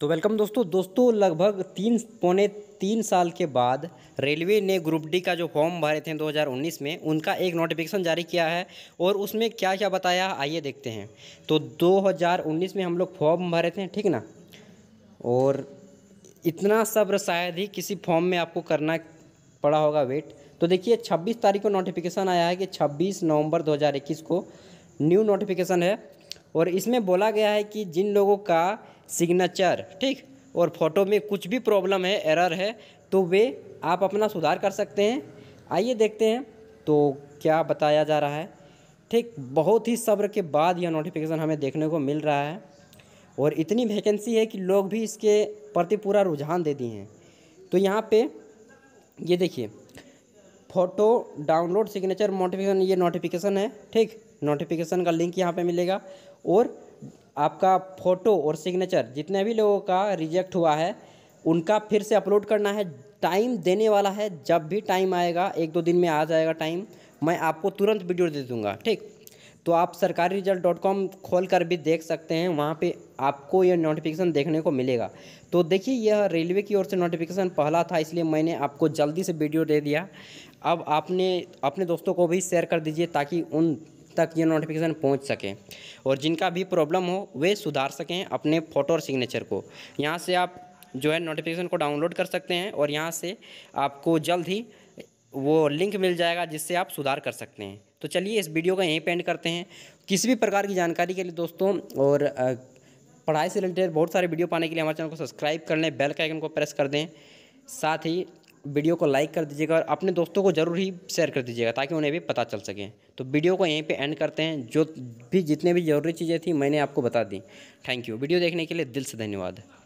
तो वेलकम दोस्तों दोस्तों लगभग तीन पौने तीन साल के बाद रेलवे ने ग्रुप डी का जो फॉर्म भरे थे 2019 में उनका एक नोटिफिकेशन जारी किया है और उसमें क्या क्या बताया आइए देखते हैं तो 2019 में हम लोग फॉर्म भरे थे ठीक ना और इतना सब्र शायद ही किसी फॉर्म में आपको करना पड़ा होगा वेट तो देखिए 26 तारीख को नोटिफिकेशन आया है कि 26 नवंबर 2021 को न्यू नोटिफिकेशन है और इसमें बोला गया है कि जिन लोगों का सिग्नेचर ठीक और फोटो में कुछ भी प्रॉब्लम है एरर है तो वे आप अपना सुधार कर सकते हैं आइए देखते हैं तो क्या बताया जा रहा है ठीक बहुत ही सब्र के बाद यह नोटिफिकेशन हमें देखने को मिल रहा है और इतनी वैकेंसी है कि लोग भी इसके प्रति पूरा रुझान दे दिए हैं तो यहाँ पे ये देखिए फ़ोटो डाउनलोड सिग्नेचर नोटिफिकेशन ये नोटिफिकेशन है ठीक नोटिफिकेशन का लिंक यहाँ पे मिलेगा और आपका फ़ोटो और सिग्नेचर जितने भी लोगों का रिजेक्ट हुआ है उनका फिर से अपलोड करना है टाइम देने वाला है जब भी टाइम आएगा एक दो दिन में आ जाएगा टाइम मैं आपको तुरंत वीडियो दे दूँगा ठीक तो आप सरकारी रिजल्ट डॉट कॉम खोल कर भी देख सकते हैं वहाँ पे आपको यह नोटिफिकेशन देखने को मिलेगा तो देखिए यह रेलवे की ओर से नोटिफिकेशन पहला था इसलिए मैंने आपको जल्दी से वीडियो दे दिया अब आपने अपने दोस्तों को भी शेयर कर दीजिए ताकि उन तक ये नोटिफिकेशन पहुंच सके और जिनका भी प्रॉब्लम हो वे सुधार सकें अपने फ़ोटो और सिग्नेचर को यहाँ से आप जो है नोटिफिकेशन को डाउनलोड कर सकते हैं और यहाँ से आपको जल्द ही वो लिंक मिल जाएगा जिससे आप सुधार कर सकते हैं तो चलिए इस वीडियो का यहीं पेंड करते हैं किसी भी प्रकार की जानकारी के लिए दोस्तों और पढ़ाई से रिलेटेड बहुत सारे वीडियो पाने के लिए हमारे चैनल को सब्सक्राइब कर लें बेल का आइकन को प्रेस कर दें साथ ही वीडियो को लाइक कर दीजिएगा और अपने दोस्तों को ज़रूर ही शेयर कर दीजिएगा ताकि उन्हें भी पता चल सके तो वीडियो को यहीं पे एंड करते हैं जो भी जितने भी ज़रूरी चीज़ें थी मैंने आपको बता दी थैंक यू वीडियो देखने के लिए दिल से धन्यवाद